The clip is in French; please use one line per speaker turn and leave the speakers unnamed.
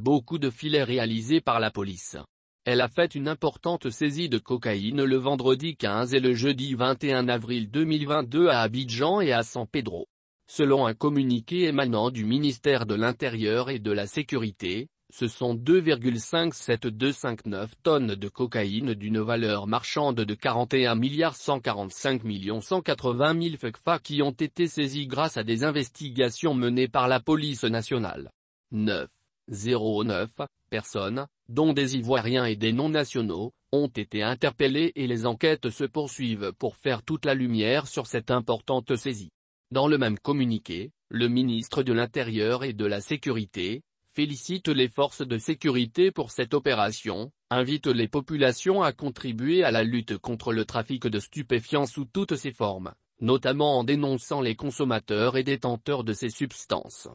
beaucoup de filets réalisés par la police. Elle a fait une importante saisie de cocaïne le vendredi 15 et le jeudi 21 avril 2022 à Abidjan et à San Pedro. Selon un communiqué émanant du ministère de l'Intérieur et de la Sécurité, ce sont 2,57259 tonnes de cocaïne d'une valeur marchande de 41 milliards 145 millions 180 000 FECFA qui ont été saisies grâce à des investigations menées par la police nationale. 9. 09 personnes, dont des Ivoiriens et des non-nationaux, ont été interpellés et les enquêtes se poursuivent pour faire toute la lumière sur cette importante saisie. Dans le même communiqué, le ministre de l'Intérieur et de la Sécurité, félicite les forces de sécurité pour cette opération, invite les populations à contribuer à la lutte contre le trafic de stupéfiants sous toutes ses formes, notamment en dénonçant les consommateurs et détenteurs de ces substances.